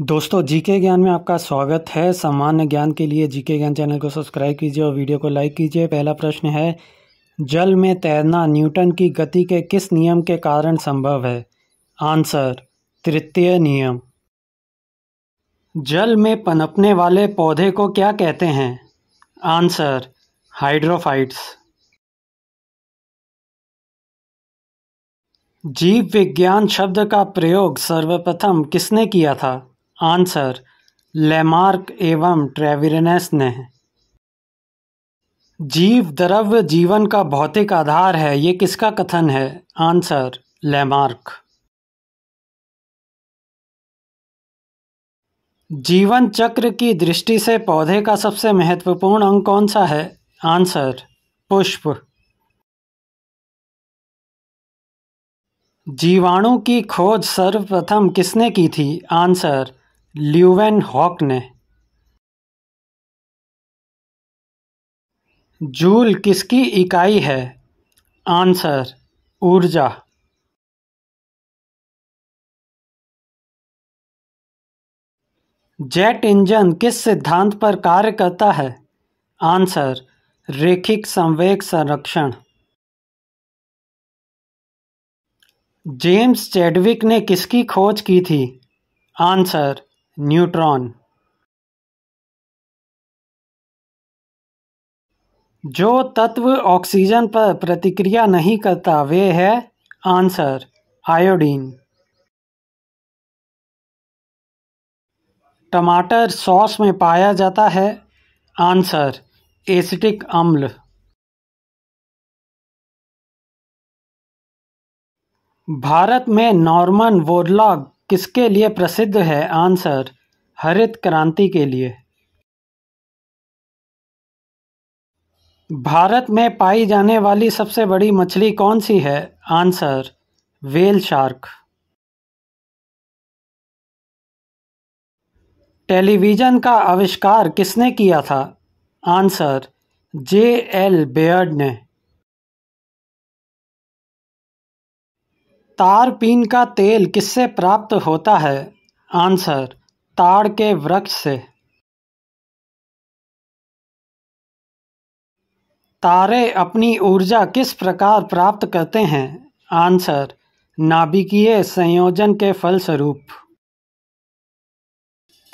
दोस्तों जीके ज्ञान में आपका स्वागत है सामान्य ज्ञान के लिए जीके ज्ञान चैनल को सब्सक्राइब कीजिए और वीडियो को लाइक कीजिए पहला प्रश्न है जल में तैरना न्यूटन की गति के किस नियम के कारण संभव है आंसर तृतीय नियम जल में पनपने वाले पौधे को क्या कहते हैं आंसर हाइड्रोफाइट्स जीव विज्ञान शब्द का प्रयोग सर्वप्रथम किसने किया था आंसर लेमार्क एवं ट्रेविरनेस ने जीव द्रव्य जीवन का भौतिक आधार है ये किसका कथन है आंसर लेमार्क जीवन चक्र की दृष्टि से पौधे का सबसे महत्वपूर्ण अंग कौन सा है आंसर पुष्प जीवाणु की खोज सर्वप्रथम किसने की थी आंसर ल्यूवेन हॉक ने जूल किसकी इकाई है आंसर ऊर्जा जेट इंजन किस सिद्धांत पर कार्य करता है आंसर रेखिक संवेग संरक्षण जेम्स चैडविक ने किसकी खोज की थी आंसर न्यूट्रॉन जो तत्व ऑक्सीजन पर प्रतिक्रिया नहीं करता वे है आंसर आयोडीन टमाटर सॉस में पाया जाता है आंसर एसिटिक अम्ल भारत में नॉर्मन वोरलॉग किसके लिए प्रसिद्ध है आंसर हरित क्रांति के लिए भारत में पाई जाने वाली सबसे बड़ी मछली कौन सी है आंसर वेल शार्क टेलीविज़न का आविष्कार किसने किया था आंसर जे एल बेयर्ड ने तारपीन का तेल किससे प्राप्त होता है आंसर ताड़ के वृक्ष से तारे अपनी ऊर्जा किस प्रकार प्राप्त करते हैं आंसर नाभिकीय संयोजन के फलस्वरूप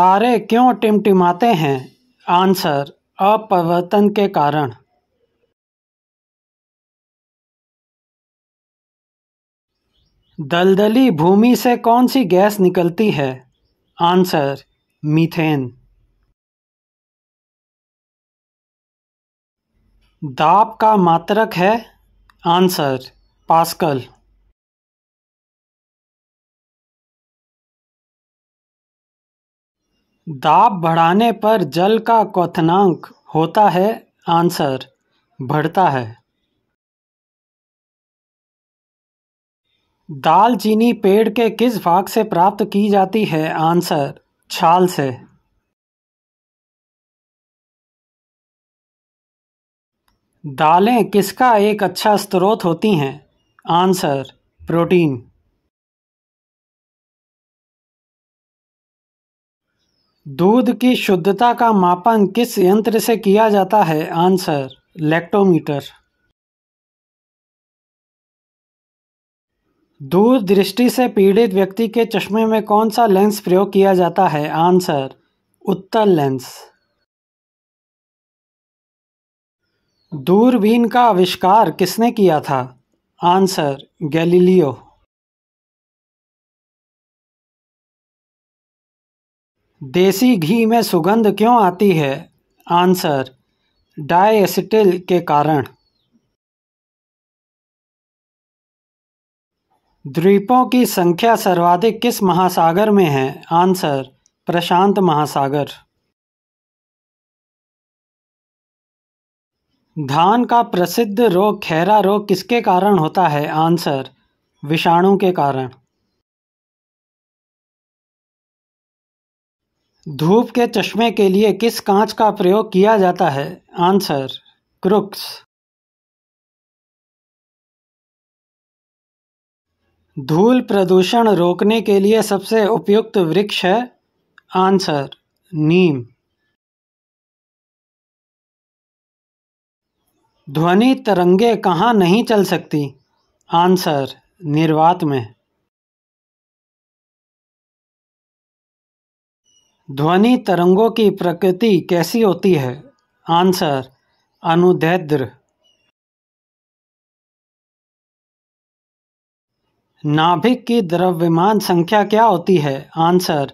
तारे क्यों टिमटिमाते हैं आंसर अपवर्तन के कारण दलदली भूमि से कौन सी गैस निकलती है आंसर मीथेन दाब का मात्रक है आंसर पास्कल दाब बढ़ाने पर जल का क्वथनांक होता है आंसर बढ़ता है दालचीनी पेड़ के किस भाग से प्राप्त की जाती है आंसर छाल से दालें किसका एक अच्छा स्रोत होती हैं आंसर प्रोटीन दूध की शुद्धता का मापन किस यंत्र से किया जाता है आंसर लैक्टोमीटर दूरदृष्टि से पीड़ित व्यक्ति के चश्मे में कौन सा लेंस प्रयोग किया जाता है आंसर उत्तल लेंस दूरबीन का आविष्कार किसने किया था आंसर गैलीलियो देसी घी में सुगंध क्यों आती है आंसर डायसिटिल के कारण द्वीपों की संख्या सर्वाधिक किस महासागर में है आंसर प्रशांत महासागर धान का प्रसिद्ध रोग खैरा रोग किसके कारण होता है आंसर विषाणु के कारण धूप के चश्मे के लिए किस कांच का प्रयोग किया जाता है आंसर क्रुक्स धूल प्रदूषण रोकने के लिए सबसे उपयुक्त वृक्ष है आंसर नीम ध्वनि तरंगे कहाँ नहीं चल सकती आंसर निर्वात में ध्वनि तरंगों की प्रकृति कैसी होती है आंसर अनुद्र नाभिक की द्रव्यमान संख्या क्या होती है आंसर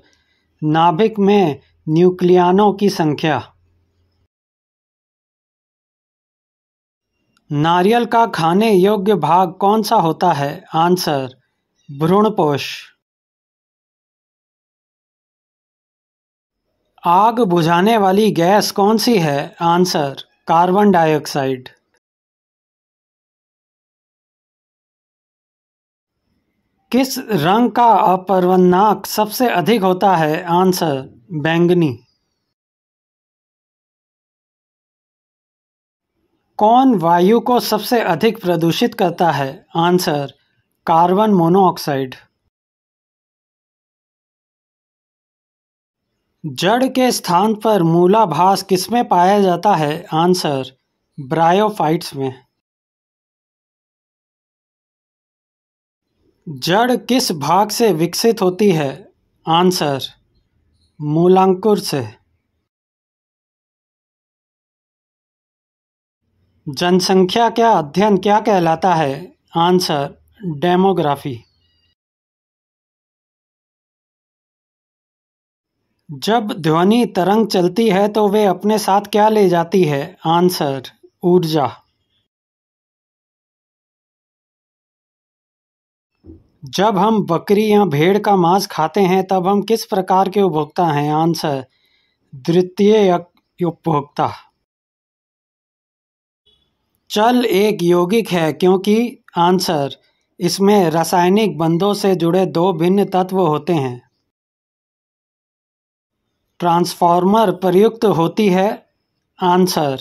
नाभिक में न्यूक्लियानों की संख्या नारियल का खाने योग्य भाग कौन सा होता है आंसर भ्रूणपोष आग बुझाने वाली गैस कौन सी है आंसर कार्बन डाइऑक्साइड किस रंग का अपर्वनाक सबसे अधिक होता है आंसर बैंगनी कौन वायु को सबसे अधिक प्रदूषित करता है आंसर कार्बन मोनोऑक्साइड जड़ के स्थान पर मूलाभास किसमें पाया जाता है आंसर ब्रायोफाइट्स में जड़ किस भाग से विकसित होती है आंसर मूलांकुर से जनसंख्या का अध्ययन क्या कहलाता है आंसर डेमोग्राफी जब ध्वनि तरंग चलती है तो वे अपने साथ क्या ले जाती है आंसर ऊर्जा जब हम बकरी या भेड़ का मांस खाते हैं तब हम किस प्रकार के उपभोक्ता हैं आंसर द्वितीय उपभोक्ता चल एक यौगिक है क्योंकि आंसर इसमें रासायनिक बंधों से जुड़े दो भिन्न तत्व होते हैं ट्रांसफार्मर प्रयुक्त होती है आंसर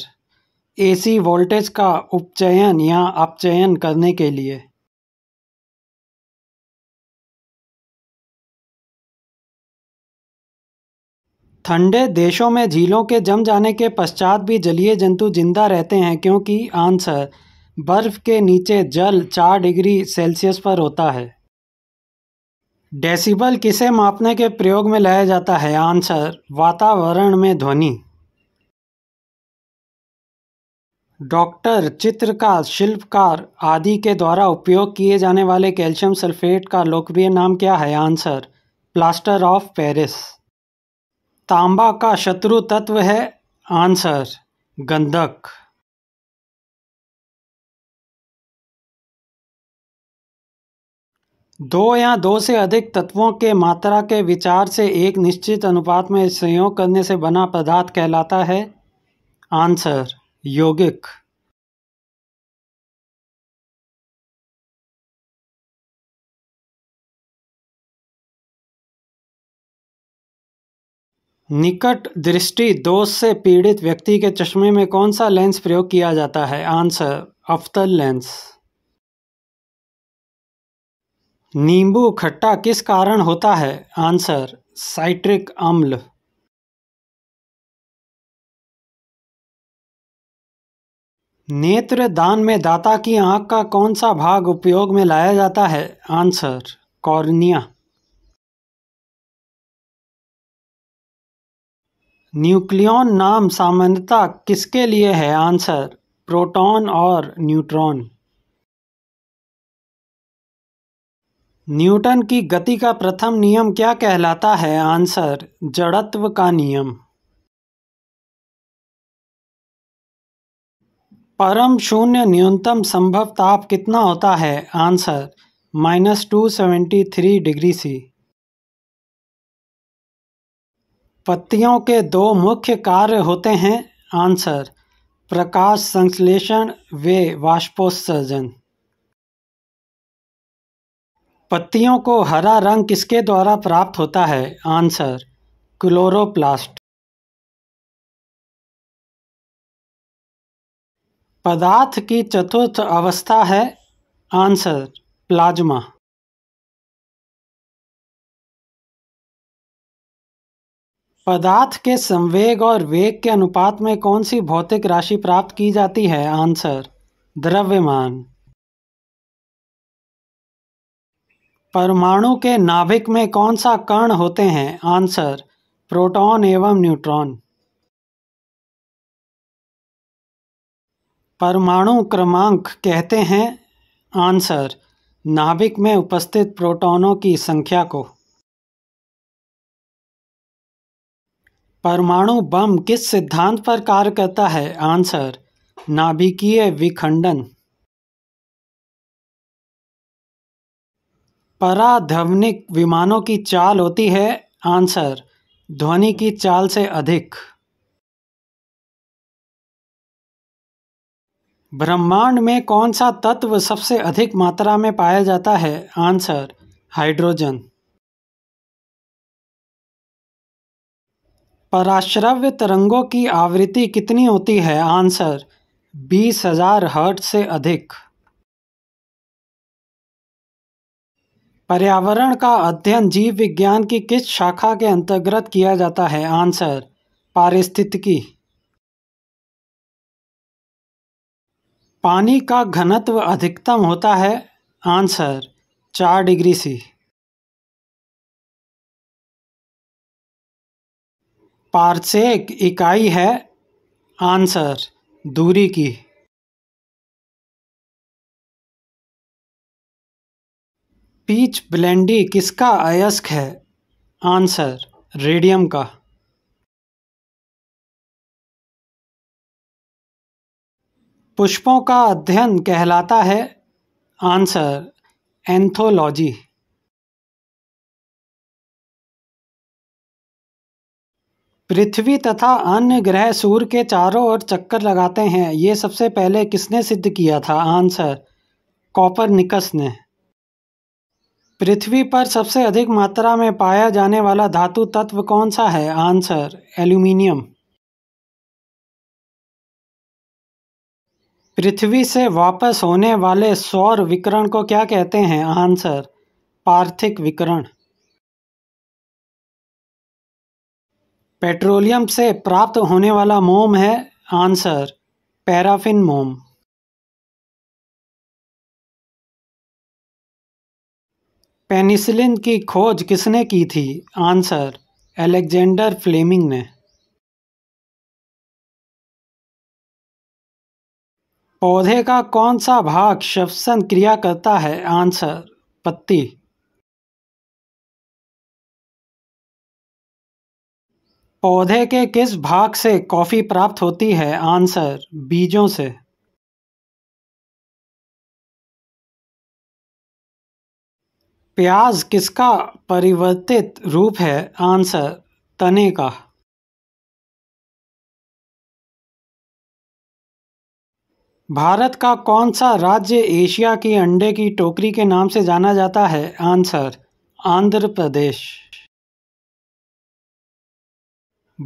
एसी वोल्टेज का उपचयन या अपचयन करने के लिए ठंडे देशों में झीलों के जम जाने के पश्चात भी जलीय जंतु जिंदा रहते हैं क्योंकि आंसर बर्फ के नीचे जल चार डिग्री सेल्सियस पर होता है डेसिबल किसे मापने के प्रयोग में लाया जाता है आंसर वातावरण में ध्वनि डॉक्टर चित्रकार शिल्पकार आदि के द्वारा उपयोग किए जाने वाले कैल्शियम सल्फेट का लोकप्रिय नाम क्या है आंसर प्लास्टर ऑफ पेरिस तांबा का शत्रु तत्व है आंसर गंधक दो या दो से अधिक तत्वों के मात्रा के विचार से एक निश्चित अनुपात में संयोग करने से बना पदार्थ कहलाता है आंसर यौगिक निकट दृष्टि दोष से पीड़ित व्यक्ति के चश्मे में कौन सा लेंस प्रयोग किया जाता है आंसर अफतल लेंस नींबू खट्टा किस कारण होता है आंसर साइट्रिक अम्ल नेत्र दान में दाता की आंख का कौन सा भाग उपयोग में लाया जाता है आंसर कॉर्निया न्यूक्लियॉन नाम सामान्यतः किसके लिए है आंसर प्रोटॉन और न्यूट्रॉन न्यूटन की गति का प्रथम नियम क्या कहलाता है आंसर जड़त्व का नियम परम शून्य न्यूनतम संभव ताप कितना होता है answer minus two seventy three degree C पत्तियों के दो मुख्य कार्य होते हैं आंसर प्रकाश संश्लेषण वे वाष्पोत्सर्जन पत्तियों को हरा रंग किसके द्वारा प्राप्त होता है आंसर क्लोरोप्लास्ट पदार्थ की चतुर्थ अवस्था है आंसर प्लाज्मा पदार्थ के संवेग और वेग के अनुपात में कौन सी भौतिक राशि प्राप्त की जाती है आंसर द्रव्यमान परमाणु के नाभिक में कौन सा कण होते हैं आंसर प्रोटॉन एवं न्यूट्रॉन परमाणु क्रमांक कहते हैं आंसर नाभिक में उपस्थित प्रोटॉनों की संख्या को परमाणु बम किस सिद्धांत पर कार्य करता है आंसर नाभिकीय विखंडन पराध्वनिक विमानों की चाल होती है आंसर ध्वनि की चाल से अधिक ब्रह्मांड में कौन सा तत्व सबसे अधिक मात्रा में पाया जाता है आंसर हाइड्रोजन पराश्रव्य तरंगों की आवृत्ति कितनी होती है आंसर बीस हजार हर्ट से अधिक पर्यावरण का अध्ययन जीव विज्ञान की किस शाखा के अंतर्गत किया जाता है आंसर पारिस्थितिकी पानी का घनत्व अधिकतम होता है आंसर चार डिग्री सी पार्सेक इकाई है आंसर दूरी की पीच ब्लेंडी किसका अयस्क है आंसर रेडियम का पुष्पों का अध्ययन कहलाता है आंसर एंथोलॉजी पृथ्वी तथा अन्य ग्रह सूर्य के चारों ओर चक्कर लगाते हैं ये सबसे पहले किसने सिद्ध किया था आंसर कॉपर निकस ने पृथ्वी पर सबसे अधिक मात्रा में पाया जाने वाला धातु तत्व कौन सा है आंसर एल्यूमिनियम पृथ्वी से वापस होने वाले सौर विकरण को क्या कहते हैं आंसर पार्थिक विकरण पेट्रोलियम से प्राप्त होने वाला मोम है आंसर पैराफिन मोम पेनिसिलिन की खोज किसने की थी आंसर एलेक्जेंडर फ्लेमिंग ने पौधे का कौन सा भाग श्वसन क्रिया करता है आंसर पत्ती पौधे के किस भाग से कॉफ़ी प्राप्त होती है आंसर बीजों से प्याज किसका परिवर्तित रूप है आंसर तने का भारत का कौन सा राज्य एशिया की अंडे की टोकरी के नाम से जाना जाता है आंसर आंध्र प्रदेश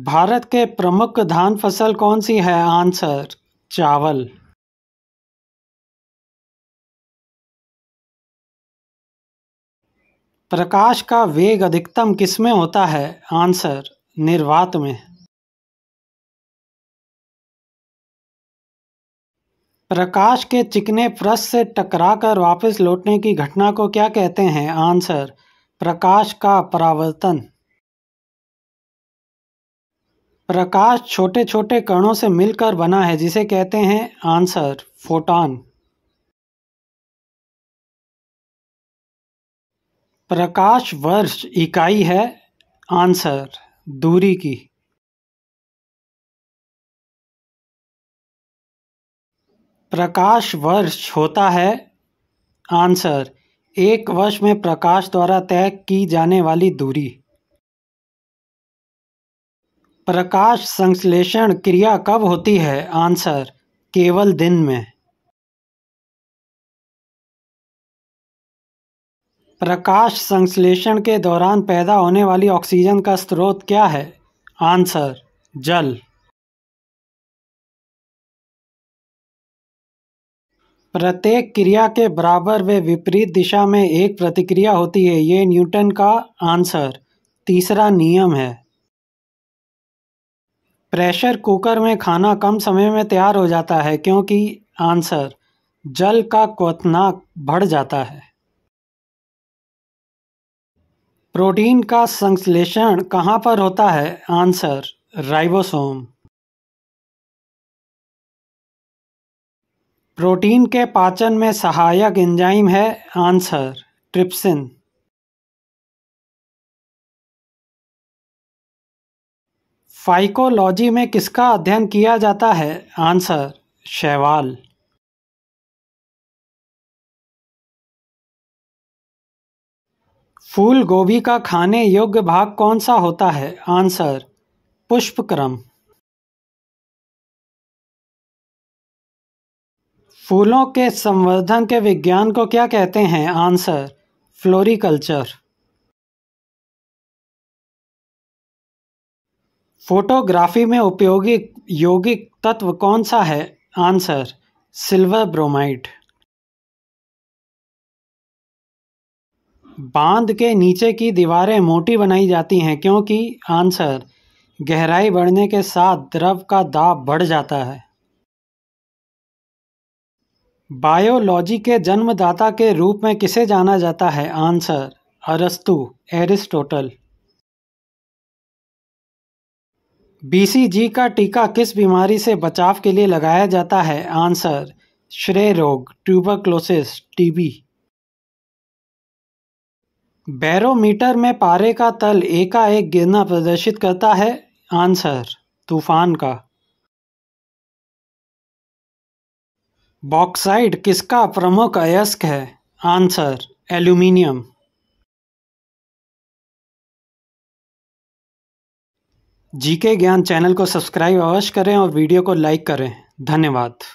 भारत के प्रमुख धान फसल कौन सी है आंसर चावल प्रकाश का वेग अधिकतम किसमें होता है आंसर निर्वात में प्रकाश के चिकने प्रस से टकराकर वापस लौटने की घटना को क्या कहते हैं आंसर प्रकाश का परावर्तन प्रकाश छोटे छोटे कणों से मिलकर बना है जिसे कहते हैं आंसर फोटॉन प्रकाश वर्ष इकाई है आंसर दूरी की प्रकाश वर्ष होता है आंसर एक वर्ष में प्रकाश द्वारा तय की जाने वाली दूरी प्रकाश संश्लेषण क्रिया कब होती है आंसर केवल दिन में प्रकाश संश्लेषण के दौरान पैदा होने वाली ऑक्सीजन का स्रोत क्या है आंसर जल प्रत्येक क्रिया के बराबर व विपरीत दिशा में एक प्रतिक्रिया होती है ये न्यूटन का आंसर तीसरा नियम है प्रेशर कुकर में खाना कम समय में तैयार हो जाता है क्योंकि आंसर जल का क्वनाक बढ़ जाता है प्रोटीन का संश्लेषण कहाँ पर होता है आंसर राइबोसोम प्रोटीन के पाचन में सहायक एंजाइम है आंसर ट्रिप्सिन फाइकोलॉजी में किसका अध्ययन किया जाता है आंसर शैवाल फूल गोभी का खाने योग्य भाग कौन सा होता है आंसर पुष्पक्रम फूलों के संवर्धन के विज्ञान को क्या कहते हैं आंसर फ्लोरिकल्चर फोटोग्राफी में उपयोगी यौगिक तत्व कौन सा है आंसर सिल्वर ब्रोमाइड बांध के नीचे की दीवारें मोटी बनाई जाती हैं क्योंकि आंसर गहराई बढ़ने के साथ द्रव का दाब बढ़ जाता है बायोलॉजी के जन्मदाता के रूप में किसे जाना जाता है आंसर अरस्तु एरिस्टोटल बीसीजी का टीका किस बीमारी से बचाव के लिए लगाया जाता है आंसर श्रेय रोग ट्यूबरक्लोसिस टीबी बैरोमीटर में पारे का तल एकाएक गिरना प्रदर्शित करता है आंसर तूफान का बॉक्साइड किसका प्रमुख अयस्क है आंसर एल्यूमिनियम जीके ज्ञान चैनल को सब्सक्राइब अवश्य करें और वीडियो को लाइक करें धन्यवाद